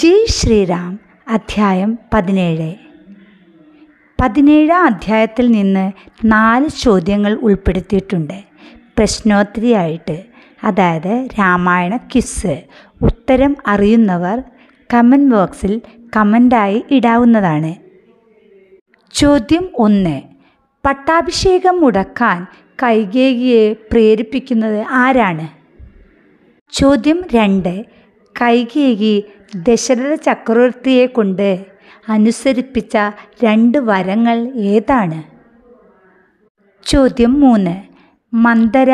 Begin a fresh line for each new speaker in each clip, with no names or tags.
ജയ് ശ്രീറാം അധ്യായം പതിനേഴ് പതിനേഴാം അധ്യായത്തിൽ നിന്ന് നാല് ചോദ്യങ്ങൾ ഉൾപ്പെടുത്തിയിട്ടുണ്ട് പ്രശ്നോത്തരിയായിട്ട് അതായത് രാമായണ ക്വിസ് ഉത്തരം അറിയുന്നവർ കമൻറ്റ് ബോക്സിൽ കമൻ്റായി ഇടാവുന്നതാണ് ചോദ്യം ഒന്ന് പട്ടാഭിഷേകം മുടക്കാൻ കൈകേകിയെ പ്രേരിപ്പിക്കുന്നത് ആരാണ് ചോദ്യം രണ്ട് കൈകേകി ദശരഥ ചക്രവർത്തിയെ കൊണ്ട് അനുസരിപ്പിച്ച രണ്ട് വരങ്ങൾ ഏതാണ് ചോദ്യം മൂന്ന് മന്ദര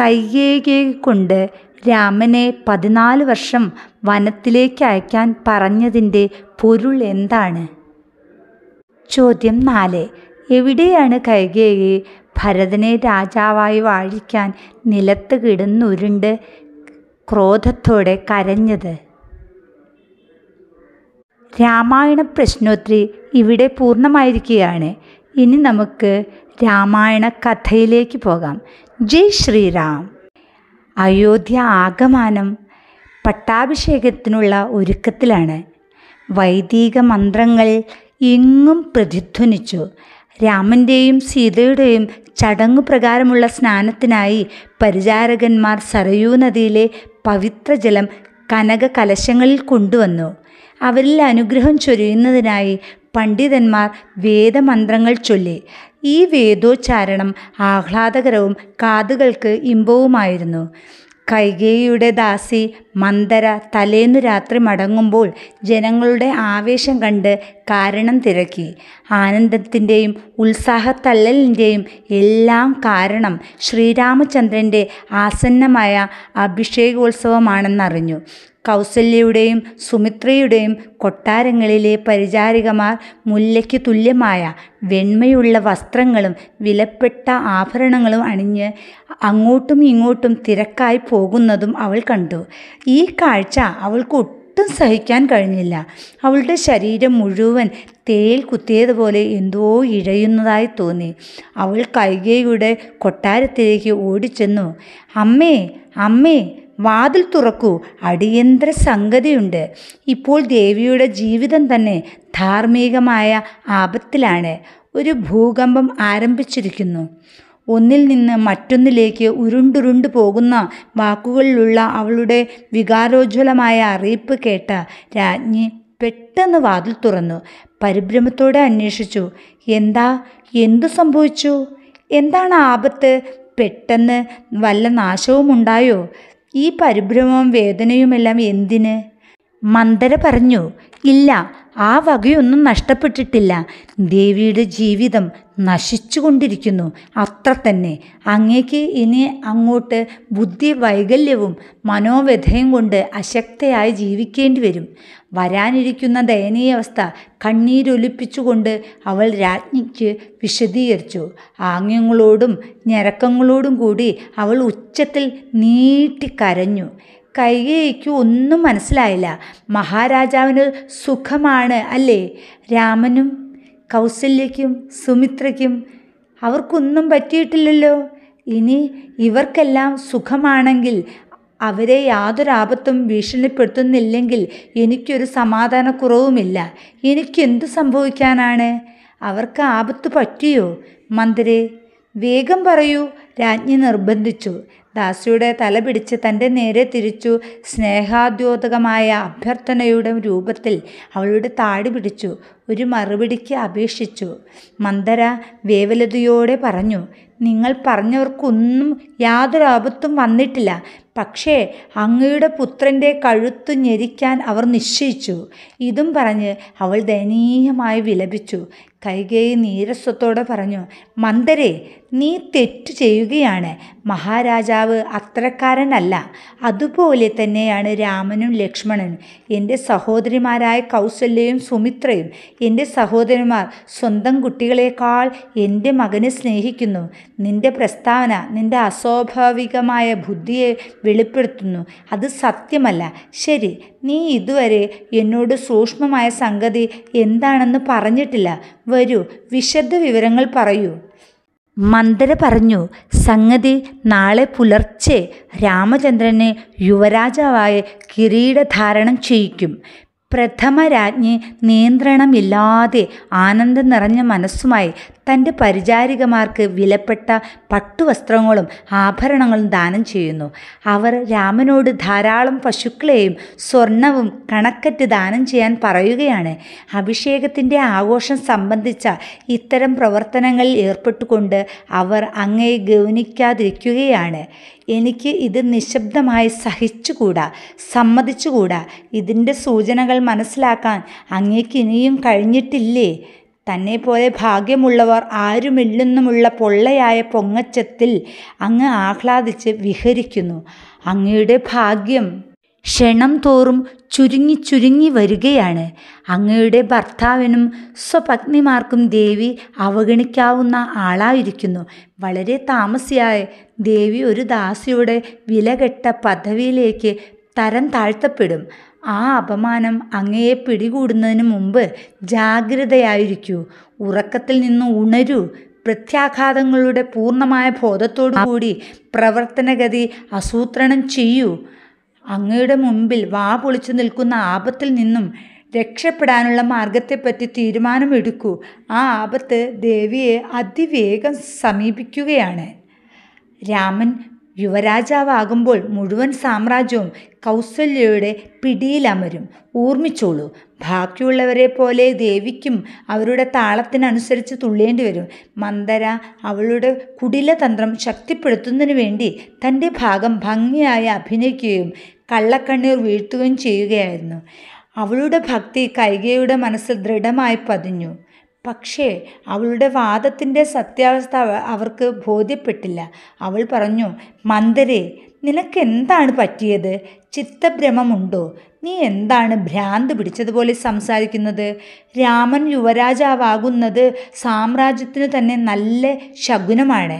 കൈകേകിയെ കൊണ്ട് രാമനെ പതിനാല് വർഷം വനത്തിലേക്ക് അയക്കാൻ പറഞ്ഞതിൻ്റെ പൊരുൾ എന്താണ് ചോദ്യം നാല് എവിടെയാണ് കൈകേയി ഭരതനെ രാജാവായി വാഴിക്കാൻ നിലത്ത് കിടന്നുരുണ്ട് ക്രോധത്തോടെ കരഞ്ഞത് രാമായണ പ്രശ്നോത്തരി ഇവിടെ പൂർണ്ണമായിരിക്കുകയാണ് ഇനി നമുക്ക് രാമായണ കഥയിലേക്ക് പോകാം ജയ് ശ്രീറാം അയോധ്യ ആഗമാനം പട്ടാഭിഷേകത്തിനുള്ള ഒരുക്കത്തിലാണ് വൈദിക മന്ത്രങ്ങൾ എങ്ങും പ്രതിധ്വനിച്ചു രാമൻ്റെയും സീതയുടെയും ചടങ്ങു പ്രകാരമുള്ള സ്നാനത്തിനായി പരിചാരകന്മാർ സരയൂ നദിയിലെ പവിത്രജലം കനക കലശങ്ങളിൽ കൊണ്ടുവന്നു അവരിൽ അനുഗ്രഹം ചൊരിയുന്നതിനായി പണ്ഡിതന്മാർ വേദമന്ത്രങ്ങൾ ചൊല്ലി ഈ വേദോച്ചാരണം ആഹ്ലാദകരവും കാതുകൾക്ക് ഇമ്പവുമായിരുന്നു കൈകേയുടെ ദാസി മന്ദര തലേന്ന് രാത്രി മടങ്ങുമ്പോൾ ജനങ്ങളുടെ ആവേശം കണ്ട് കാരണം തിരക്കി ആനന്ദത്തിൻ്റെയും ഉത്സാഹത്തല്ലലിൻ്റെയും എല്ലാം കാരണം ശ്രീരാമചന്ദ്രൻ്റെ ആസന്നമായ അഭിഷേകോത്സവമാണെന്നറിഞ്ഞു കൗസല്യയുടെയും സുമിത്രയുടെയും കൊട്ടാരങ്ങളിലെ പരിചാരികമാർ മുല്ലയ്ക്ക് തുല്യമായ വെണ്മയുള്ള വസ്ത്രങ്ങളും വിലപ്പെട്ട ആഭരണങ്ങളും അണിഞ്ഞ് അങ്ങോട്ടും ഇങ്ങോട്ടും തിരക്കായി പോകുന്നതും അവൾ കണ്ടു ഈ കാഴ്ച അവൾക്ക് ഒട്ടും സഹിക്കാൻ കഴിഞ്ഞില്ല അവളുടെ ശരീരം മുഴുവൻ തേൽ കുത്തിയതുപോലെ എന്തോ ഇഴയുന്നതായി തോന്നി അവൾ കൈകയുടെ കൊട്ടാരത്തിലേക്ക് ഓടിച്ചെന്നു അമ്മേ അമ്മേ വാതിൽ തുറക്കൂ അടിയന്തര സംഗതിയുണ്ട് ഇപ്പോൾ ദേവിയുടെ ജീവിതം തന്നെ ധാർമ്മികമായ ആപത്തിലാണ് ഒരു ഭൂകമ്പം ആരംഭിച്ചിരിക്കുന്നു ഒന്നിൽ നിന്ന് മറ്റൊന്നിലേക്ക് ഉരുണ്ടുരുണ്ടു പോകുന്ന വാക്കുകളിലുള്ള അവളുടെ വികാരോജ്വലമായ അറിയിപ്പ് കേട്ട രാജ്ഞി പെട്ടെന്ന് വാതിൽ തുറന്നു പരിഭ്രമത്തോടെ അന്വേഷിച്ചു എന്താ എന്തു സംഭവിച്ചു എന്താണ് ആപത്ത് പെട്ടെന്ന് വല്ല നാശവും ഉണ്ടായോ ഈ പരിഭ്രമവും വേദനയുമെല്ലാം എന്തിന് മന്ദര പറഞ്ഞു ഇല്ല ആ വകയൊന്നും നഷ്ടപ്പെട്ടിട്ടില്ല ദേവിയുടെ ജീവിതം നശിച്ചുകൊണ്ടിരിക്കുന്നു അത്ര തന്നെ അങ്ങേക്ക് ഇനി അങ്ങോട്ട് ബുദ്ധി വൈകല്യവും മനോവ്യഥയും കൊണ്ട് അശക്തയായി ജീവിക്കേണ്ടി വരും വരാനിരിക്കുന്ന ദയനീയാവസ്ഥ കണ്ണീരൊലിപ്പിച്ചുകൊണ്ട് അവൾ രാജ്ഞിക്ക് വിശദീകരിച്ചു ആംഗ്യങ്ങളോടും ഞരക്കങ്ങളോടും കൂടി അവൾ ഉച്ചത്തിൽ നീട്ടി കരഞ്ഞു കൈകേയിക്ക് ഒന്നും മനസ്സിലായില്ല മഹാരാജാവിന് സുഖമാണ് അല്ലേ രാമനും കൗസല്യയ്ക്കും സുമിത്രയ്ക്കും അവർക്കൊന്നും പറ്റിയിട്ടില്ലല്ലോ ഇനി ഇവർക്കെല്ലാം സുഖമാണെങ്കിൽ അവരെ യാതൊരാപത്തും ഭീഷണിപ്പെടുത്തുന്നില്ലെങ്കിൽ എനിക്കൊരു സമാധാനക്കുറവുമില്ല എനിക്കെന്തു സംഭവിക്കാനാണ് അവർക്ക് ആപത്ത് പറ്റിയോ മന്ത്രി വേഗം പറയൂ രാജ്ഞി നിർബന്ധിച്ചു ദാസിയുടെ തല പിടിച്ച് തൻ്റെ നേരെ തിരിച്ചു സ്നേഹാദ്യോതകമായ അഭ്യർത്ഥനയുടെ രൂപത്തിൽ അവളുടെ താടി പിടിച്ചു ഒരു മറുപടിക്ക് അപേക്ഷിച്ചു മന്ദര വേവലതയോടെ പറഞ്ഞു നിങ്ങൾ പറഞ്ഞവർക്കൊന്നും യാതൊരു ആപത്തും വന്നിട്ടില്ല പക്ഷേ അങ്ങയുടെ പുത്രൻ്റെ കഴുത്തു ഞെരിക്കാൻ അവർ നിശ്ചയിച്ചു ഇതും പറഞ്ഞ് അവൾ ദയനീയമായി വിലപിച്ചു കൈകൈ നീരസ്വത്തോടെ പറഞ്ഞു മന്ദരേ നീ തെറ്റ് ചെയ്യുകയാണ് മഹാരാജാവ് അത്രക്കാരനല്ല അതുപോലെ തന്നെയാണ് രാമനും ലക്ഷ്മണനും എൻ്റെ സഹോദരിമാരായ കൗസല്യയും സുമിത്രയും എൻ്റെ സഹോദരന്മാർ സ്വന്തം കുട്ടികളെക്കാൾ എൻ്റെ മകനെ സ്നേഹിക്കുന്നു നിൻ്റെ പ്രസ്താവന നിൻ്റെ അസ്വാഭാവികമായ ബുദ്ധിയെ വെളിപ്പെടുത്തുന്നു അത് സത്യമല്ല ശരി നീ ഇതുവരെ എന്നോട് സൂക്ഷ്മമായ സംഗതി എന്താണെന്ന് പറഞ്ഞിട്ടില്ല വരൂ വിശദ വിവരങ്ങൾ പറയൂ മന്ദര പറഞ്ഞു സംഗതി നാളെ പുലർച്ചെ രാമചന്ദ്രനെ യുവരാജാവായ കിരീടധാരണം ചെയ്യിക്കും പ്രഥമരാജ്ഞി നിയന്ത്രണമില്ലാതെ ആനന്ദം നിറഞ്ഞ മനസ്സുമായി തൻ്റെ പരിചാരികമാർക്ക് വിലപ്പെട്ട പട്ടുവസ്ത്രങ്ങളും ആഭരണങ്ങളും ദാനം ചെയ്യുന്നു അവർ രാമനോട് ധാരാളം പശുക്കളെയും സ്വർണവും കണക്കറ്റ് ദാനം ചെയ്യാൻ പറയുകയാണ് അഭിഷേകത്തിൻ്റെ ആഘോഷം സംബന്ധിച്ച ഇത്തരം പ്രവർത്തനങ്ങളിൽ ഏർപ്പെട്ടുകൊണ്ട് അവർ അങ്ങയെ ഗൗനിക്കാതിരിക്കുകയാണ് എനിക്ക് ഇത് നിശബ്ദമായി സഹിച്ചുകൂടാ സമ്മതിച്ചുകൂടാ ഇതിൻ്റെ സൂചനകൾ മനസ്സിലാക്കാൻ അങ്ങേക്ക് ഇനിയും കഴിഞ്ഞിട്ടില്ലേ തന്നെപ്പോലെ ഭാഗ്യമുള്ളവർ ആരുമില്ലെന്നുമുള്ള പൊള്ളയായ പൊങ്ങച്ചത്തിൽ അങ്ങ് ആഹ്ലാദിച്ച് വിഹരിക്കുന്നു അങ്ങയുടെ ഭാഗ്യം ക്ഷണം തോറും ചുരുങ്ങി ചുരുങ്ങി വരികയാണ് അങ്ങയുടെ ഭർത്താവിനും സ്വപത്നിമാർക്കും ദേവി അവഗണിക്കാവുന്ന ആളായിരിക്കുന്നു വളരെ താമസിയായി ദേവി ഒരു ദാസിയുടെ വിലകെട്ട പദവിയിലേക്ക് തരം താഴ്ത്തപ്പെടും ആ അപമാനം അങ്ങയെ പിടികൂടുന്നതിന് മുമ്പ് ജാഗ്രതയായിരിക്കൂ ഉറക്കത്തിൽ നിന്ന് ഉണരൂ പ്രത്യാഘാതങ്ങളുടെ പൂർണ്ണമായ ബോധത്തോടു കൂടി പ്രവർത്തനഗതി ആസൂത്രണം ചെയ്യൂ അങ്ങയുടെ മുമ്പിൽ വാ പൊളിച്ചു നിൽക്കുന്ന ആപത്തിൽ നിന്നും രക്ഷപ്പെടാനുള്ള മാർഗത്തെപ്പറ്റി തീരുമാനമെടുക്കൂ ആ ആപത്ത് ദേവിയെ അതിവേഗം സമീപിക്കുകയാണ് രാമൻ യുവരാജാവാകുമ്പോൾ മുഴുവൻ സാമ്രാജ്യവും കൗസല്യയുടെ പിടിയിലമരും ഓർമ്മിച്ചോളൂ ബാക്കിയുള്ളവരെ പോലെ ദേവിക്കും അവരുടെ താളത്തിനനുസരിച്ച് തുള്ളേണ്ടി വരും മന്ദര അവളുടെ കുടിലതന്ത്രം ശക്തിപ്പെടുത്തുന്നതിന് വേണ്ടി തൻ്റെ ഭാഗം ഭംഗിയായി അഭിനയിക്കുകയും കള്ളക്കണ്ണീർ വീഴ്ത്തുകയും ചെയ്യുകയായിരുന്നു അവളുടെ ഭക്തി കൈകയുടെ മനസ്സിൽ ദൃഢമായി പതിഞ്ഞു പക്ഷേ അവളുടെ വാദത്തിൻ്റെ സത്യാവസ്ഥ അവർക്ക് ബോധ്യപ്പെട്ടില്ല അവൾ പറഞ്ഞു മന്ദരേ നിനക്കെന്താണ് പറ്റിയത് ചിത്തഭ്രമമുണ്ടോ നീ എന്താണ് ഭ്രാന്ത് പിടിച്ചതുപോലെ സംസാരിക്കുന്നത് രാമൻ യുവരാജാവാകുന്നത് സാമ്രാജ്യത്തിനു തന്നെ നല്ല ശകുനമാണ്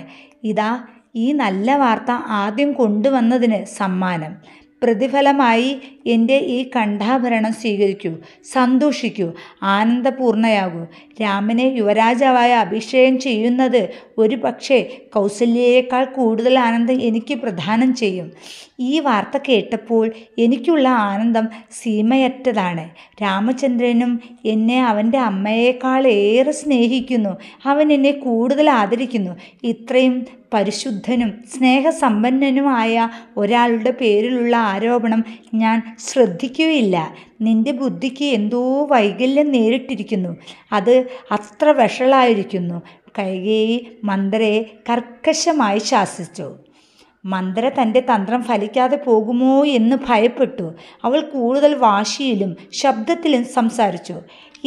ഇതാ ഈ നല്ല വാർത്ത ആദ്യം കൊണ്ടുവന്നതിന് സമ്മാനം പ്രതിഫലമായി എൻ്റെ ഈ കണ്ഠാഭരണം സ്വീകരിക്കൂ സന്തോഷിക്കൂ ആനന്ദപൂർണയാകൂ രാമനെ യുവരാജാവായ അഭിഷേകം ചെയ്യുന്നത് ഒരു പക്ഷേ കൗസല്യയേക്കാൾ കൂടുതൽ ആനന്ദം എനിക്ക് പ്രധാനം ചെയ്യും ഈ വാർത്ത കേട്ടപ്പോൾ എനിക്കുള്ള ആനന്ദം സീമയറ്റതാണ് രാമചന്ദ്രനും എന്നെ അവൻ്റെ അമ്മയേക്കാൾ ഏറെ സ്നേഹിക്കുന്നു അവൻ എന്നെ കൂടുതൽ ആദരിക്കുന്നു ഇത്രയും പരിശുദ്ധനും സ്നേഹസമ്പന്നനുമായ ഒരാളുടെ പേരിലുള്ള ആരോപണം ഞാൻ ശ്രദ്ധിക്കുകയില്ല നിന്റെ ബുദ്ധിക്ക് എന്തോ വൈകല്യം നേരിട്ടിരിക്കുന്നു അത് അത്ര വഷളായിരിക്കുന്നു കൈകേയി മന്ത്രയെ കർക്കശമായി ശാസിച്ചു മന്ത്ര തൻ്റെ തന്ത്രം ഫലിക്കാതെ പോകുമോ എന്ന് ഭയപ്പെട്ടു അവൾ കൂടുതൽ വാശിയിലും ശബ്ദത്തിലും സംസാരിച്ചു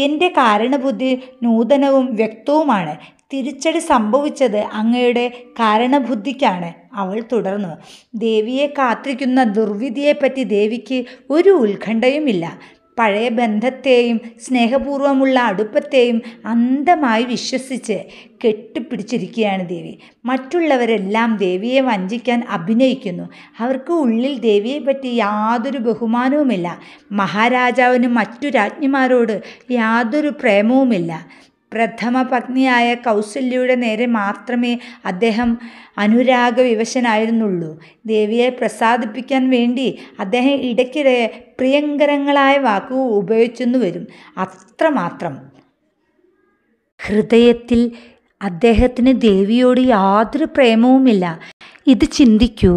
എൻ്റെ കാരണബുദ്ധി നൂതനവും വ്യക്തവുമാണ് തിരിച്ചടി സംഭവിച്ചത് അങ്ങയുടെ കാരണബുദ്ധിക്കാണ് അവൾ തുടർന്നു ദേവിയെ കാത്തിരിക്കുന്ന ദുർവിധിയെപ്പറ്റി ദേവിക്ക് ഒരു ഉത്കണ്ഠയുമില്ല പഴയ ബന്ധത്തെയും സ്നേഹപൂർവമുള്ള അടുപ്പത്തെയും അന്ധമായി വിശ്വസിച്ച് കെട്ടിപ്പിടിച്ചിരിക്കുകയാണ് ദേവി മറ്റുള്ളവരെല്ലാം ദേവിയെ വഞ്ചിക്കാൻ അഭിനയിക്കുന്നു അവർക്ക് ഉള്ളിൽ ദേവിയെ പറ്റി യാതൊരു ബഹുമാനവുമില്ല മഹാരാജാവിനും മറ്റു രാജ്ഞിമാരോട് യാതൊരു പ്രേമവുമില്ല പ്രഥമ പത്നിയായ കൗസല്യയുടെ നേരെ മാത്രമേ അദ്ദേഹം അനുരാഗവിവശനായിരുന്നുള്ളൂ ദേവിയെ പ്രസാദിപ്പിക്കാൻ വേണ്ടി അദ്ദേഹം ഇടയ്ക്കിടെ പ്രിയങ്കരങ്ങളായ വാക്കുകൾ ഉപയോഗിച്ചെന്നു വരും അത്രമാത്രം ഹൃദയത്തിൽ അദ്ദേഹത്തിന് ദേവിയോട് യാതൊരു പ്രേമവുമില്ല ഇത് ചിന്തിക്കൂ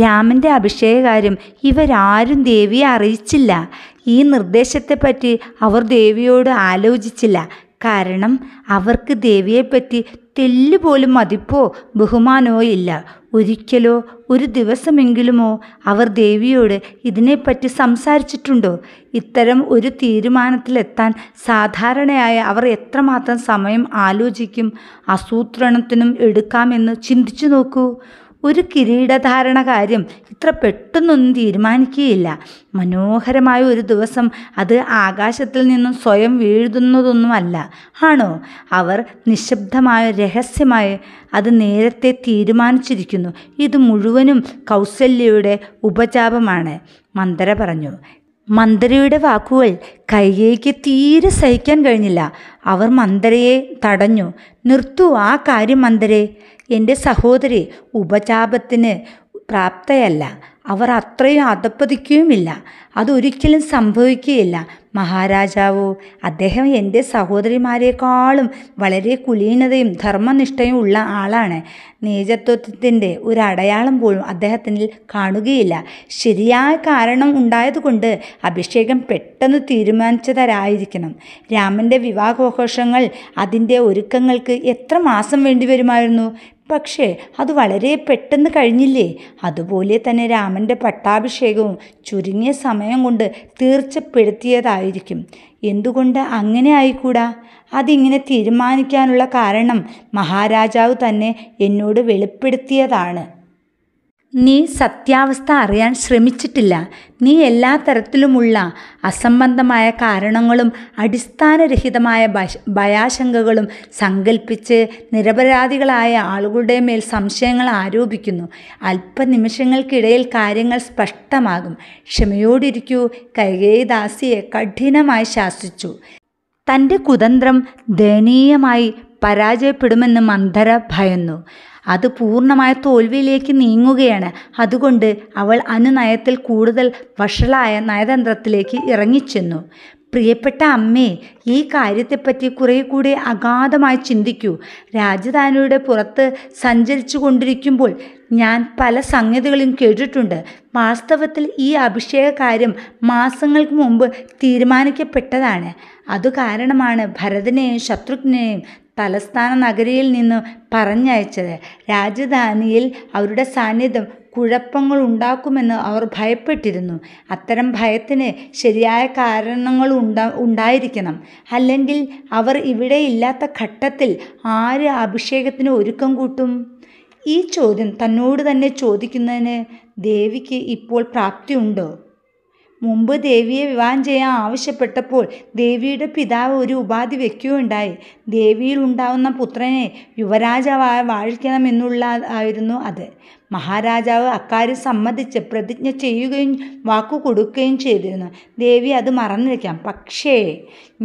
രാമൻ്റെ അഭിഷേകകാര്യം ഇവരാരും ദേവിയെ അറിയിച്ചില്ല ഈ നിർദ്ദേശത്തെപ്പറ്റി അവർ ദേവിയോട് ആലോചിച്ചില്ല കാരണം അവർക്ക് ദേവിയെപ്പറ്റി തെല്ലുപോലും മതിപ്പോ ബഹുമാനമോ ഇല്ല ഒരിക്കലോ ഒരു ദിവസമെങ്കിലുമോ അവർ ദേവിയോട് ഇതിനെപ്പറ്റി സംസാരിച്ചിട്ടുണ്ടോ ഇത്തരം ഒരു തീരുമാനത്തിലെത്താൻ സാധാരണയായി അവർ എത്രമാത്രം സമയം ആലോചിക്കും ആസൂത്രണത്തിനും എടുക്കാമെന്ന് ചിന്തിച്ചു നോക്കൂ ഒരു കിരീടധാരണ കാര്യം ഇത്ര പെട്ടെന്നൊന്നും തീരുമാനിക്കുകയില്ല മനോഹരമായ ഒരു ദിവസം അത് ആകാശത്തിൽ നിന്നും സ്വയം വീഴുന്നതൊന്നുമല്ല ആണോ അവർ നിശബ്ദമായ രഹസ്യമായി അത് നേരത്തെ തീരുമാനിച്ചിരിക്കുന്നു ഇത് മുഴുവനും കൗസല്യയുടെ ഉപജാപമാണ് മന്ദര പറഞ്ഞു മന്ദരയുടെ വാക്കുകൾ കൈകേക്ക് തീരെ സഹിക്കാൻ കഴിഞ്ഞില്ല അവർ മന്ദരയെ തടഞ്ഞു നിർത്തു ആ കാര്യം മന്ദരെ എൻ്റെ സഹോദരി ഉപചാപത്തിന് പ്രാപ്തയല്ല അവർ അത്രയും അധപ്പതിക്കുകയുമില്ല അതൊരിക്കലും സംഭവിക്കുകയില്ല മഹാരാജാവോ അദ്ദേഹം എൻ്റെ സഹോദരിമാരെക്കാളും വളരെ കുലീനതയും ധർമ്മനിഷ്ഠയും ഉള്ള ആളാണ് നീചത്വത്തിൻ്റെ ഒരു അടയാളം പോലും അദ്ദേഹത്തിൽ കാണുകയില്ല ശരിയായ കാരണം ഉണ്ടായതുകൊണ്ട് അഭിഷേകം പെട്ടെന്ന് തീരുമാനിച്ചതരായിരിക്കണം രാമൻ്റെ വിവാഹഘോഷങ്ങൾ അതിൻ്റെ ഒരുക്കങ്ങൾക്ക് എത്ര മാസം വേണ്ടിവരുമായിരുന്നു പക്ഷേ അത് വളരെ പെട്ടെന്ന് കഴിഞ്ഞില്ലേ അതുപോലെ തന്നെ രാമൻ്റെ പട്ടാഭിഷേകവും ചുരുങ്ങിയ സമയം കൊണ്ട് തീർച്ചപ്പെടുത്തിയതായിരിക്കും എന്തുകൊണ്ട് അങ്ങനെ ആയിക്കൂടാ അതിങ്ങനെ തീരുമാനിക്കാനുള്ള കാരണം മഹാരാജാവ് തന്നെ എന്നോട് വെളിപ്പെടുത്തിയതാണ് നീ സത്യാവസ്ഥ അറിയാൻ ശ്രമിച്ചിട്ടില്ല നീ എല്ലാ തരത്തിലുമുള്ള അസംബന്ധമായ കാരണങ്ങളും അടിസ്ഥാനരഹിതമായ ഭയാശങ്കകളും സങ്കല്പിച്ച് നിരപരാധികളായ ആളുകളുടെ മേൽ സംശയങ്ങൾ ആരോപിക്കുന്നു അല്പനിമിഷങ്ങൾക്കിടയിൽ കാര്യങ്ങൾ സ്പഷ്ടമാകും ക്ഷമയോടിരിക്കൂ കൈകേദാസിയെ കഠിനമായി ശാസിച്ചു തൻ്റെ കുതന്ത്രം ദയനീയമായി പരാജയപ്പെടുമെന്ന് മന്ധര ഭയന്നു അത് പൂർണ്ണമായ തോൽവിയിലേക്ക് നീങ്ങുകയാണ് അതുകൊണ്ട് അവൾ അനുനയത്തിൽ കൂടുതൽ വഷളായ നയതന്ത്രത്തിലേക്ക് ഇറങ്ങിച്ചെന്നു പ്രിയപ്പെട്ട അമ്മേ ഈ കാര്യത്തെപ്പറ്റി കുറേ കൂടി അഗാധമായി ചിന്തിക്കൂ രാജധാനിയുടെ പുറത്ത് സഞ്ചരിച്ചു കൊണ്ടിരിക്കുമ്പോൾ ഞാൻ പല സംഗതികളും കേട്ടിട്ടുണ്ട് വാസ്തവത്തിൽ ഈ അഭിഷേക കാര്യം മാസങ്ങൾക്ക് മുമ്പ് തീരുമാനിക്കപ്പെട്ടതാണ് അതുകാരണമാണ് കാരണമാണ് ഭരതനെയും ശത്രുഘ്നെയും തലസ്ഥാന നഗരിയിൽ നിന്ന് പറഞ്ഞയച്ചത് രാജധാനിയിൽ അവരുടെ സാന്നിധ്യം കുഴപ്പങ്ങൾ ഉണ്ടാക്കുമെന്ന് അവർ ഭയപ്പെട്ടിരുന്നു അത്തരം ഭയത്തിന് ശരിയായ കാരണങ്ങൾ ഉണ്ടാ ഉണ്ടായിരിക്കണം അല്ലെങ്കിൽ അവർ ഇവിടെ ഇല്ലാത്ത ഘട്ടത്തിൽ ആര് അഭിഷേകത്തിന് ഒരുക്കം കൂട്ടും ഈ ചോദ്യം തന്നോട് തന്നെ ചോദിക്കുന്നതിന് ദേവിക്ക് ഇപ്പോൾ പ്രാപ്തിയുണ്ടോ മുമ്പ് ദേവിയെ വിവാഹം ചെയ്യാൻ ആവശ്യപ്പെട്ടപ്പോൾ ദേവിയുടെ പിതാവ് ഒരു ഉപാധി വയ്ക്കുകയുണ്ടായി ദേവിയിൽ ഉണ്ടാവുന്ന പുത്രനെ യുവരാജാവായി വാഴിക്കണമെന്നുള്ളതായിരുന്നു അത് മഹാരാജാവ് അക്കാര്യം സമ്മതിച്ച് പ്രതിജ്ഞ ചെയ്യുകയും വാക്കു കൊടുക്കുകയും ചെയ്തിരുന്നു ദേവി അത് മറന്നിരിക്കാം പക്ഷേ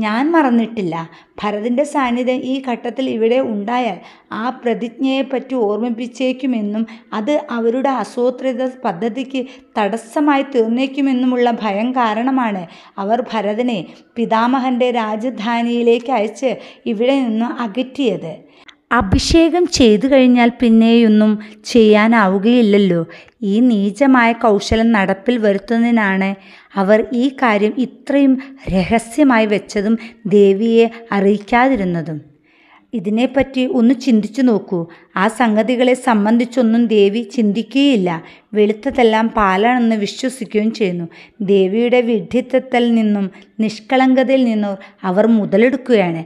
ഞാൻ മറന്നിട്ടില്ല ഭരതിൻ്റെ സാന്നിധ്യം ഈ ഘട്ടത്തിൽ ഇവിടെ ഉണ്ടായാൽ ആ പ്രതിജ്ഞയെപ്പറ്റി ഓർമ്മിപ്പിച്ചേക്കുമെന്നും അത് അവരുടെ ആസൂത്രിത പദ്ധതിക്ക് തടസ്സമായി തീർന്നേക്കുമെന്നുമുള്ള ഭയം കാരണമാണ് അവർ ഭരതനെ പിതാമഹൻ്റെ രാജധാനിയിലേക്ക് അയച്ച് ഇവിടെ നിന്ന് അകറ്റിയത് അഭിഷേകം ചെയ്തു കഴിഞ്ഞാൽ പിന്നെയൊന്നും ചെയ്യാനാവുകയില്ലല്ലോ ഈ നീചമായ കൗശലം നടപ്പിൽ വരുത്തുന്നതിനാണ് അവർ ഈ കാര്യം ഇത്രയും രഹസ്യമായി വെച്ചതും ദേവിയെ അറിയിക്കാതിരുന്നതും ഇതിനെപ്പറ്റി ഒന്ന് ചിന്തിച്ചു നോക്കൂ ആ സംഗതികളെ സംബന്ധിച്ചൊന്നും ദേവി ചിന്തിക്കുകയില്ല വെളുത്തതെല്ലാം പാലാണെന്ന് വിശ്വസിക്കുകയും ചെയ്യുന്നു ദേവിയുടെ വിഡ്ഢിത്വത്തിൽ നിന്നും നിഷ്കളങ്കതയിൽ നിന്നും അവർ മുതലെടുക്കുകയാണ്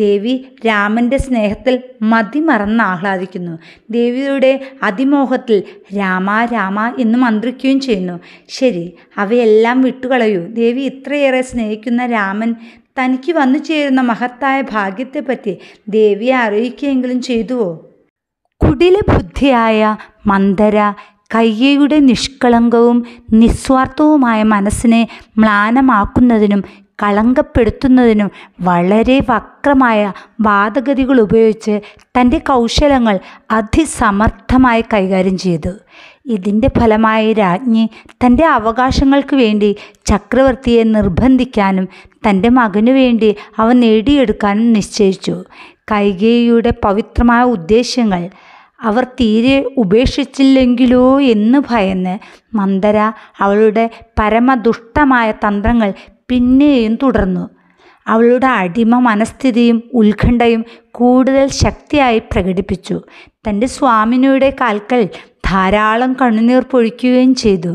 ദേവി രാമൻ്റെ സ്നേഹത്തിൽ മതിമറന്ന് ആഹ്ലാദിക്കുന്നു ദേവിയുടെ അതിമോഹത്തിൽ രാമ രാമ എന്ന് മന്ത്രിക്കുകയും ചെയ്യുന്നു ശരി അവയെല്ലാം വിട്ടുകളയൂ ദേവി ഇത്രയേറെ സ്നേഹിക്കുന്ന രാമൻ തനിക്ക് വന്നു ചേരുന്ന മഹത്തായ ഭാഗ്യത്തെപ്പറ്റി ദേവിയെ അറിയിക്കുകയെങ്കിലും ചെയ്തുവോ കുടില ബുദ്ധിയായ മന്ദര കയ്യയുടെ നിഷ്കളങ്കവും നിസ്വാർത്ഥവുമായ മനസ്സിനെ മ്ലാനമാക്കുന്നതിനും കളങ്കപ്പെടുത്തുന്നതിനും വളരെ വക്രമായ വാദഗതികൾ ഉപയോഗിച്ച് തൻ്റെ കൗശലങ്ങൾ അതിസമർത്ഥമായി കൈകാര്യം ചെയ്തു ഇതിൻ്റെ ഫലമായി രാജ്ഞി തൻ്റെ അവകാശങ്ങൾക്ക് വേണ്ടി ചക്രവർത്തിയെ നിർബന്ധിക്കാനും തൻ്റെ മകനു വേണ്ടി അവ നേടിയെടുക്കാനും നിശ്ചയിച്ചു കൈകേയുടെ പവിത്രമായ ഉദ്ദേശ്യങ്ങൾ അവർ തീരെ ഉപേക്ഷിച്ചില്ലെങ്കിലോ എന്ന് ഭയന്ന് മന്ദര അവളുടെ പരമദുഷ്ടമായ തന്ത്രങ്ങൾ പിന്നെയും തുടർന്നു അവളുടെ അടിമ മനസ്ഥിതിയും ഉത്കണ്ഠയും കൂടുതൽ ശക്തിയായി പ്രകടിപ്പിച്ചു തൻ്റെ സ്വാമിനിയുടെ കാൽക്കൽ ധാരാളം കണ്ണുനീർ പൊഴിക്കുകയും ചെയ്തു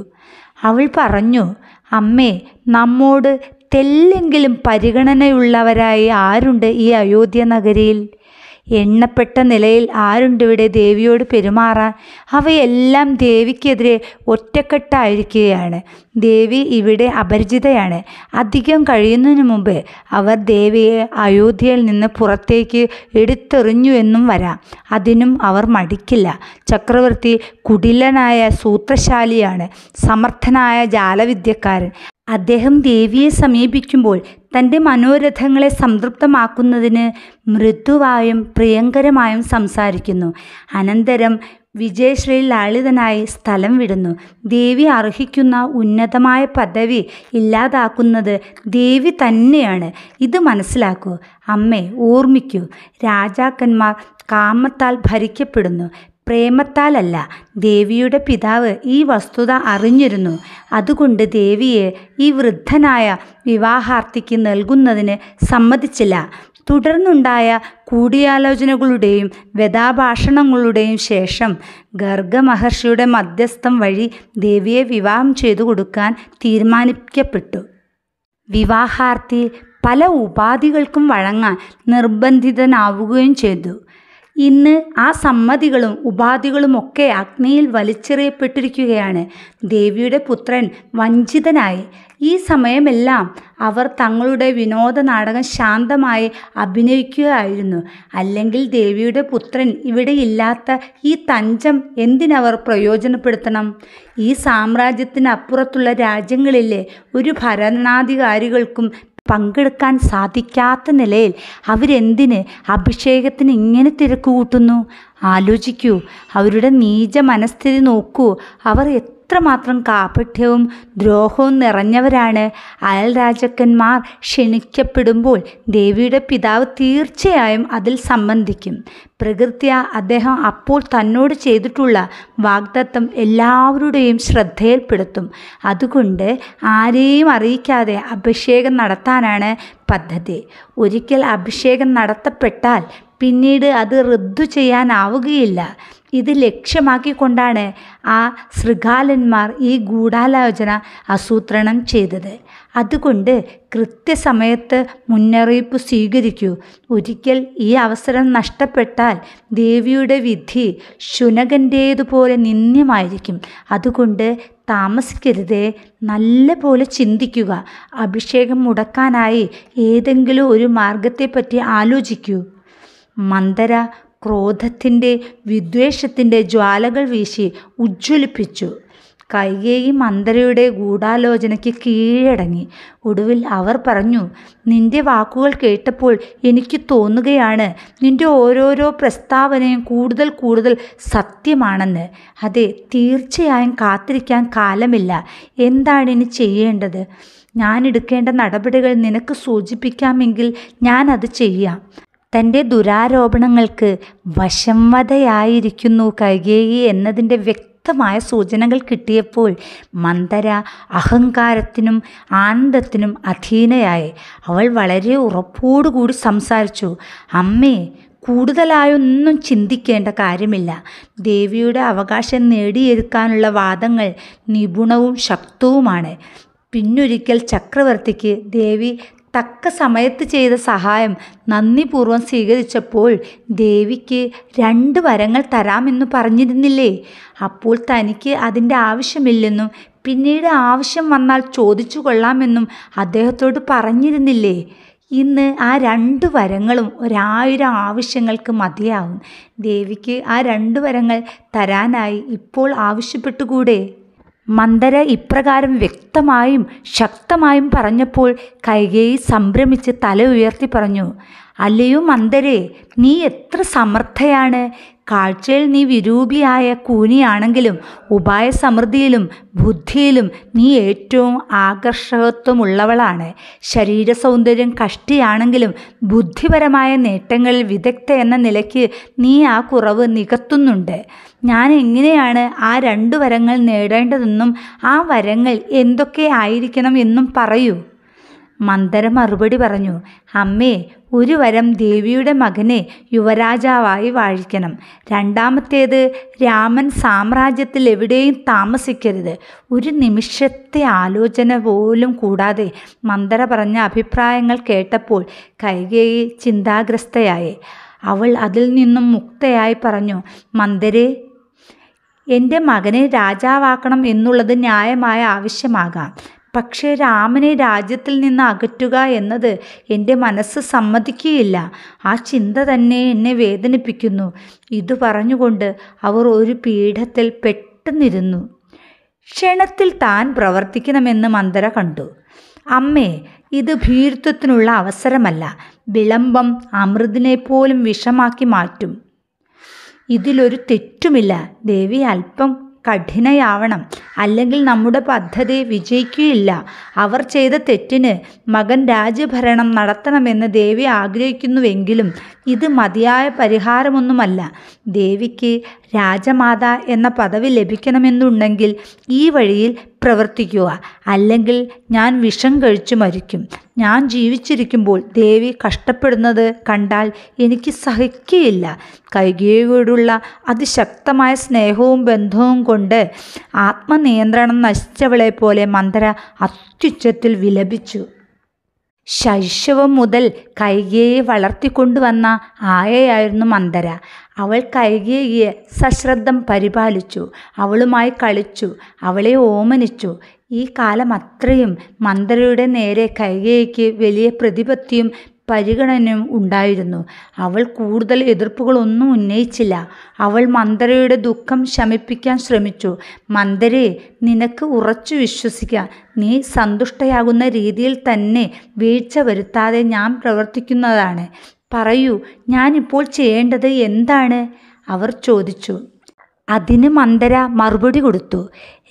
അവൾ പറഞ്ഞു അമ്മേ നമ്മോട് തെല്ലെങ്കിലും പരിഗണനയുള്ളവരായി ആരുണ്ട് ഈ അയോധ്യ നഗരിയിൽ എണ്ണപ്പെട്ട നിലയിൽ ആരുണ്ടിവിടെ ദേവിയോട് പെരുമാറാൻ അവയെല്ലാം ദേവിക്കെതിരെ ഒറ്റക്കെട്ടായിരിക്കുകയാണ് ദേവി ഇവിടെ അപരിചിതയാണ് അധികം കഴിയുന്നതിന് മുമ്പ് അവർ ദേവിയെ അയോധ്യയിൽ നിന്ന് പുറത്തേക്ക് എടുത്തെറിഞ്ഞു എന്നും വരാം അതിനും അവർ മടിക്കില്ല ചക്രവർത്തി കുടിലനായ സൂത്രശാലിയാണ് സമർത്ഥനായ ജാലവിദ്യക്കാരൻ അദ്ദേഹം ദേവിയെ സമീപിക്കുമ്പോൾ തൻ്റെ മനോരഥങ്ങളെ സംതൃപ്തമാക്കുന്നതിന് മൃദുവായും പ്രിയങ്കരമായും സംസാരിക്കുന്നു അനന്തരം വിജയശ്രീ ലാളിതനായി സ്ഥലം വിടുന്നു ദേവി അർഹിക്കുന്ന ഉന്നതമായ പദവി ഇല്ലാതാക്കുന്നത് ദേവി തന്നെയാണ് ഇത് മനസ്സിലാക്കൂ അമ്മേ ഓർമ്മിക്കൂ രാജാക്കന്മാർ കാമത്താൽ ഭരിക്കപ്പെടുന്നു പ്രേമത്താലല്ല ദേവിയുടെ പിതാവ് ഈ വസ്തുത അറിഞ്ഞിരുന്നു അതുകൊണ്ട് ദേവിയെ ഈ വൃദ്ധനായ വിവാഹാർത്ഥിക്ക് നൽകുന്നതിന് സമ്മതിച്ചില്ല തുടർന്നുണ്ടായ കൂടിയാലോചനകളുടെയും വ്യഥാഭാഷണങ്ങളുടെയും ശേഷം ഗർഗമഹർഷിയുടെ മഹർഷിയുടെ മധ്യസ്ഥം വഴി ദേവിയെ വിവാഹം ചെയ്തു കൊടുക്കാൻ തീരുമാനിക്കപ്പെട്ടു വിവാഹാർത്ഥി പല ഉപാധികൾക്കും വഴങ്ങാൻ നിർബന്ധിതനാവുകയും ചെയ്തു ഇന്ന് ആ സമ്മതികളും ഒക്കെ അഗ്നിയിൽ വലിച്ചെറിയപ്പെട്ടിരിക്കുകയാണ് ദേവിയുടെ പുത്രൻ വഞ്ചിതനായി ഈ സമയമെല്ലാം അവർ തങ്ങളുടെ വിനോദ നാടകം ശാന്തമായി അഭിനയിക്കുകയായിരുന്നു അല്ലെങ്കിൽ ദേവിയുടെ പുത്രൻ ഇവിടെ ഇല്ലാത്ത ഈ തഞ്ചം എന്തിനവർ പ്രയോജനപ്പെടുത്തണം ഈ സാമ്രാജ്യത്തിനപ്പുറത്തുള്ള രാജ്യങ്ങളിലെ ഒരു ഭരണാധികാരികൾക്കും പങ്കെടുക്കാൻ സാധിക്കാത്ത നിലയിൽ അവരെന്തിന് അഭിഷേകത്തിന് ഇങ്ങനെ തിരക്ക് കൂട്ടുന്നു ആലോചിക്കൂ അവരുടെ നീച മനസ്ഥിതി നോക്കൂ അവർ എത്രമാത്രം കാപഠ്യവും ദ്രോഹവും നിറഞ്ഞവരാണ് അയൽ രാജാക്കന്മാർ ക്ഷണിക്കപ്പെടുമ്പോൾ ദേവിയുടെ പിതാവ് തീർച്ചയായും അതിൽ സംബന്ധിക്കും പ്രകൃതിയ അദ്ദേഹം അപ്പോൾ തന്നോട് ചെയ്തിട്ടുള്ള വാഗ്ദത്തം എല്ലാവരുടെയും ശ്രദ്ധയിൽപ്പെടുത്തും അതുകൊണ്ട് ആരെയും അറിയിക്കാതെ അഭിഷേകം നടത്താനാണ് പദ്ധതി ഒരിക്കൽ അഭിഷേകം നടത്തപ്പെട്ടാൽ പിന്നീട് അത് റദ്ദു ചെയ്യാനാവുകയില്ല ഇത് ലക്ഷ്യമാക്കിക്കൊണ്ടാണ് ആ ശൃഗാലന്മാർ ഈ ഗൂഢാലോചന ആസൂത്രണം ചെയ്തത് അതുകൊണ്ട് കൃത്യസമയത്ത് മുന്നറിയിപ്പ് സ്വീകരിക്കൂ ഒരിക്കൽ ഈ അവസരം നഷ്ടപ്പെട്ടാൽ ദേവിയുടെ വിധി ശുനകൻ്റേതുപോലെ നിന്ദ്യമായിരിക്കും അതുകൊണ്ട് താമസിക്കരുതേ നല്ല പോലെ ചിന്തിക്കുക അഭിഷേകം മുടക്കാനായി ഏതെങ്കിലും ഒരു മാർഗത്തെപ്പറ്റി ആലോചിക്കൂ മന്ദര ക്രോധത്തിൻ്റെ വിദ്വേഷത്തിൻ്റെ ജ്വാലകൾ വീശി ഉജ്ജ്വലിപ്പിച്ചു കൈകേയി മന്ദരയുടെ ഗൂഢാലോചനയ്ക്ക് കീഴടങ്ങി ഒടുവിൽ അവർ പറഞ്ഞു നിന്റെ വാക്കുകൾ കേട്ടപ്പോൾ എനിക്ക് തോന്നുകയാണ് നിന്റെ ഓരോരോ പ്രസ്താവനയും കൂടുതൽ കൂടുതൽ സത്യമാണെന്ന് അതെ തീർച്ചയായും കാത്തിരിക്കാൻ കാലമില്ല എന്താണ് ഇനി ചെയ്യേണ്ടത് ഞാൻ എടുക്കേണ്ട നടപടികൾ നിനക്ക് സൂചിപ്പിക്കാമെങ്കിൽ ഞാൻ അത് ചെയ്യാം തൻ്റെ ദുരാരോപണങ്ങൾക്ക് വശംവതയായിരിക്കുന്നു കൈകേയി എന്നതിൻ്റെ വ്യക്തമായ സൂചനകൾ കിട്ടിയപ്പോൾ മന്ദര അഹങ്കാരത്തിനും ആനന്ദത്തിനും അധീനയായി അവൾ വളരെ ഉറപ്പോടുകൂടി സംസാരിച്ചു അമ്മേ കൂടുതലായൊന്നും ചിന്തിക്കേണ്ട കാര്യമില്ല ദേവിയുടെ അവകാശം നേടിയെടുക്കാനുള്ള വാദങ്ങൾ നിപുണവും ശക്തവുമാണ് പിന്നൊരിക്കൽ ചക്രവർത്തിക്ക് ദേവി തക്ക സമയത്ത് ചെയ്ത സഹായം നന്ദിപൂർവം സ്വീകരിച്ചപ്പോൾ ദേവിക്ക് രണ്ട് വരങ്ങൾ തരാമെന്ന് പറഞ്ഞിരുന്നില്ലേ അപ്പോൾ തനിക്ക് അതിൻ്റെ ആവശ്യമില്ലെന്നും പിന്നീട് ആവശ്യം വന്നാൽ ചോദിച്ചു കൊള്ളാമെന്നും അദ്ദേഹത്തോട് പറഞ്ഞിരുന്നില്ലേ ഇന്ന് ആ രണ്ട് വരങ്ങളും ഒരായിരം ആവശ്യങ്ങൾക്ക് മതിയാവും ദേവിക്ക് ആ രണ്ട് വരങ്ങൾ തരാനായി ഇപ്പോൾ ആവശ്യപ്പെട്ടുകൂടെ മന്ദര ഇപ്രകാരം വ്യക്തമായും ശക്തമായും പറഞ്ഞപ്പോൾ കൈകേയി സംഭ്രമിച്ച് തല ഉയർത്തി പറഞ്ഞു അല്ലയോ മന്ദരേ നീ എത്ര സമർത്ഥയാണ് കാഴ്ചയിൽ നീ വിരൂപിയായ കൂനിയാണെങ്കിലും ഉപായസമൃദ്ധിയിലും ബുദ്ധിയിലും നീ ഏറ്റവും ആകർഷകത്വമുള്ളവളാണ് ശരീര സൗന്ദര്യം കഷ്ടിയാണെങ്കിലും ബുദ്ധിപരമായ നേട്ടങ്ങളിൽ വിദഗ്ധ എന്ന നിലയ്ക്ക് നീ ആ കുറവ് നികത്തുന്നുണ്ട് ഞാൻ എങ്ങനെയാണ് ആ രണ്ട് വരങ്ങൾ നേടേണ്ടതെന്നും ആ വരങ്ങൾ എന്തൊക്കെ ആയിരിക്കണം എന്നും പറയൂ മന്ദര മറുപടി പറഞ്ഞു അമ്മേ ഒരു വരം ദേവിയുടെ മകനെ യുവരാജാവായി വാഴിക്കണം രണ്ടാമത്തേത് രാമൻ സാമ്രാജ്യത്തിൽ എവിടെയും താമസിക്കരുത് ഒരു നിമിഷത്തെ ആലോചന പോലും കൂടാതെ മന്ദര പറഞ്ഞ അഭിപ്രായങ്ങൾ കേട്ടപ്പോൾ കൈകേയി ചിന്താഗ്രസ്തയായി അവൾ അതിൽ നിന്നും മുക്തയായി പറഞ്ഞു മന്ദരെ എൻ്റെ മകനെ രാജാവാക്കണം എന്നുള്ളത് ന്യായമായ ആവശ്യമാകാം പക്ഷേ രാമനെ രാജ്യത്തിൽ നിന്ന് അകറ്റുക എന്നത് എൻ്റെ മനസ്സ് സമ്മതിക്കുകയില്ല ആ ചിന്ത തന്നെ എന്നെ വേദനിപ്പിക്കുന്നു ഇത് പറഞ്ഞുകൊണ്ട് അവർ ഒരു പീഠത്തിൽ പെട്ടെന്നിരുന്നു ക്ഷണത്തിൽ താൻ പ്രവർത്തിക്കണമെന്ന് മന്ദര കണ്ടു അമ്മേ ഇത് ഭീരുത്വത്തിനുള്ള അവസരമല്ല വിളംബം അമൃതിനെ പോലും വിഷമാക്കി മാറ്റും ഇതിലൊരു തെറ്റുമില്ല ദേവി അല്പം കഠിനയാവണം അല്ലെങ്കിൽ നമ്മുടെ പദ്ധതി വിജയിക്കുകയില്ല അവർ ചെയ്ത തെറ്റിന് മകൻ രാജ്യഭരണം നടത്തണമെന്ന് ദേവി ആഗ്രഹിക്കുന്നുവെങ്കിലും ഇത് മതിയായ പരിഹാരമൊന്നുമല്ല ദേവിക്ക് രാജമാത എന്ന പദവി ലഭിക്കണമെന്നുണ്ടെങ്കിൽ ഈ വഴിയിൽ പ്രവർത്തിക്കുക അല്ലെങ്കിൽ ഞാൻ വിഷം കഴിച്ചു മരിക്കും ഞാൻ ജീവിച്ചിരിക്കുമ്പോൾ ദേവി കഷ്ടപ്പെടുന്നത് കണ്ടാൽ എനിക്ക് സഹിക്കുകയില്ല കൈകേയോടുള്ള അതിശക്തമായ സ്നേഹവും ബന്ധവും കൊണ്ട് ആത്മനിയന്ത്രണം നശിച്ചവളെ പോലെ മന്ദര അത്യുച്ചത്തിൽ വിലപിച്ചു ശൈശവം മുതൽ കൈകേയിയെ വളർത്തിക്കൊണ്ടുവന്ന ആയയായിരുന്നു മന്ദര അവൾ കൈകേയിയെ സശ്രദ്ധം പരിപാലിച്ചു അവളുമായി കളിച്ചു അവളെ ഓമനിച്ചു ഈ കാലം അത്രയും മന്ദരയുടെ നേരെ കൈകേയിക്ക് വലിയ പ്രതിപത്തിയും പരിഗണനയും ഉണ്ടായിരുന്നു അവൾ കൂടുതൽ എതിർപ്പുകളൊന്നും ഉന്നയിച്ചില്ല അവൾ മന്ദരയുടെ ദുഃഖം ശമിപ്പിക്കാൻ ശ്രമിച്ചു മന്ദരെ നിനക്ക് ഉറച്ചു വിശ്വസിക്കാം നീ സന്തുഷ്ടയാകുന്ന രീതിയിൽ തന്നെ വീഴ്ച വരുത്താതെ ഞാൻ പ്രവർത്തിക്കുന്നതാണ് പറയൂ ഞാനിപ്പോൾ ചെയ്യേണ്ടത് എന്താണ് അവർ ചോദിച്ചു അതിന് മന്ദര മറുപടി കൊടുത്തു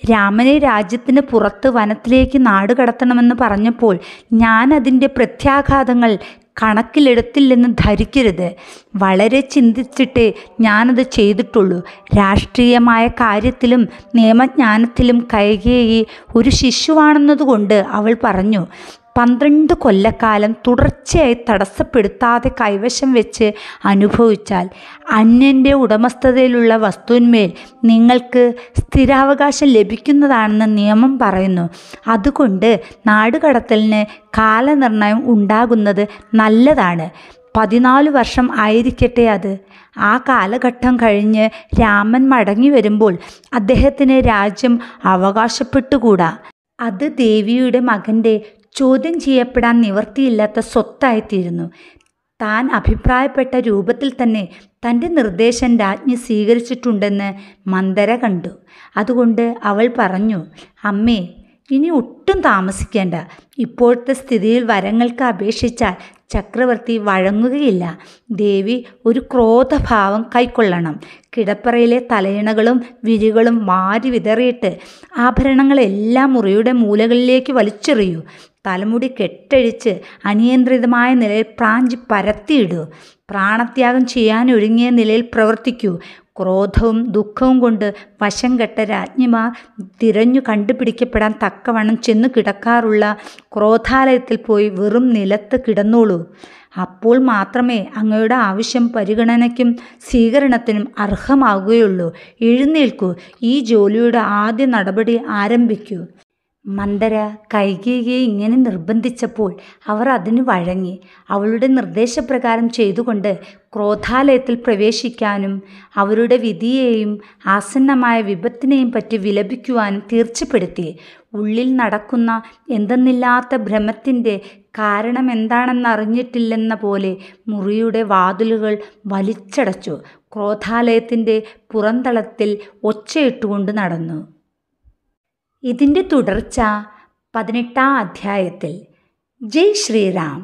രാമനെ രാജ്യത്തിന് പുറത്ത് വനത്തിലേക്ക് നാട് കടത്തണമെന്ന് പറഞ്ഞപ്പോൾ ഞാൻ അതിൻ്റെ പ്രത്യാഘാതങ്ങൾ കണക്കിലെടുത്തില്ലെന്ന് ധരിക്കരുത് വളരെ ചിന്തിച്ചിട്ട് ഞാനത് ചെയ്തിട്ടുള്ളൂ രാഷ്ട്രീയമായ കാര്യത്തിലും നിയമജ്ഞാനത്തിലും കൈകേയി ഒരു ശിശുവാണെന്നതുകൊണ്ട് അവൾ പറഞ്ഞു പന്ത്രണ്ട് കൊല്ലക്കാലം തുടർച്ചയായി തടസ്സപ്പെടുത്താതെ കൈവശം വെച്ച് അനുഭവിച്ചാൽ അന്യൻ്റെ ഉടമസ്ഥതയിലുള്ള വസ്തുവിന്മേൽ നിങ്ങൾക്ക് സ്ഥിരാവകാശം ലഭിക്കുന്നതാണെന്ന് നിയമം പറയുന്നു അതുകൊണ്ട് നാടുകടത്തലിന് കാലനിർണയം ഉണ്ടാകുന്നത് നല്ലതാണ് പതിനാല് വർഷം ആയിരിക്കട്ടെ അത് ആ കാലഘട്ടം കഴിഞ്ഞ് രാമൻ മടങ്ങി വരുമ്പോൾ അദ്ദേഹത്തിന് രാജ്യം അവകാശപ്പെട്ടുകൂടാ അത് ദേവിയുടെ മകൻ്റെ ചോദ്യം ചെയ്യപ്പെടാൻ നിവർത്തിയില്ലാത്ത സ്വത്തായിത്തീരുന്നു താൻ അഭിപ്രായപ്പെട്ട രൂപത്തിൽ തന്നെ തൻ്റെ നിർദ്ദേശം രാജ്ഞി സ്വീകരിച്ചിട്ടുണ്ടെന്ന് മന്ദര കണ്ടു അതുകൊണ്ട് അവൾ പറഞ്ഞു അമ്മേ ഇനി ഒട്ടും താമസിക്കേണ്ട ഇപ്പോഴത്തെ സ്ഥിതിയിൽ വരങ്ങൾക്ക് അപേക്ഷിച്ചാൽ ചക്രവർത്തി വഴങ്ങുകയില്ല ദേവി ഒരു ക്രോധഭാവം കൈക്കൊള്ളണം കിടപ്പറയിലെ തലയിണകളും വിരികളും വാരി വിതറിയിട്ട് ആഭരണങ്ങളെല്ലാം മുറിയുടെ മൂലകളിലേക്ക് വലിച്ചെറിയൂ തലമുടി കെട്ടഴിച്ച് അനിയന്ത്രിതമായ നിലയിൽ പ്രാഞ്ചി പരത്തിയിടൂ പ്രാണത്യാഗം ചെയ്യാൻ ചെയ്യാനൊരുങ്ങിയ നിലയിൽ പ്രവർത്തിക്കൂ ക്രോധവും ദുഃഖവും കൊണ്ട് വശം കെട്ട രാജ്ഞിമാർ തിരഞ്ഞു കണ്ടുപിടിക്കപ്പെടാൻ തക്കവണ്ണം ചെന്നു കിടക്കാറുള്ള ക്രോധാലയത്തിൽ പോയി വെറും നിലത്ത് കിടന്നോളൂ അപ്പോൾ മാത്രമേ അങ്ങയുടെ ആവശ്യം പരിഗണനയ്ക്കും സ്വീകരണത്തിനും അർഹമാകുകയുള്ളൂ എഴുന്നേൽക്കൂ ഈ ജോലിയുടെ ആദ്യ നടപടി ആരംഭിക്കൂ മന്ദര കൈകേകിയെ ഇങ്ങനെ നിർബന്ധിച്ചപ്പോൾ അവർ അതിന് വഴങ്ങി അവളുടെ നിർദ്ദേശപ്രകാരം ചെയ്തുകൊണ്ട് ക്രോധാലയത്തിൽ പ്രവേശിക്കാനും അവരുടെ വിധിയെയും ആസന്നമായ വിപത്തിനെയും പറ്റി വിലപിക്കുവാനും തീർച്ചപ്പെടുത്തി ഉള്ളിൽ നടക്കുന്ന എന്തെന്നില്ലാത്ത ഭ്രമത്തിൻ്റെ അറിഞ്ഞിട്ടില്ലെന്ന പോലെ മുറിയുടെ വാതിലുകൾ വലിച്ചടച്ചു ക്രോധാലയത്തിൻ്റെ പുറന്തളത്തിൽ ഒച്ചയിട്ടുകൊണ്ട് നടന്നു ഇതിൻ്റെ തുടർച്ച പതിനെട്ടാം അധ്യായത്തിൽ ജയ് ശ്രീറാം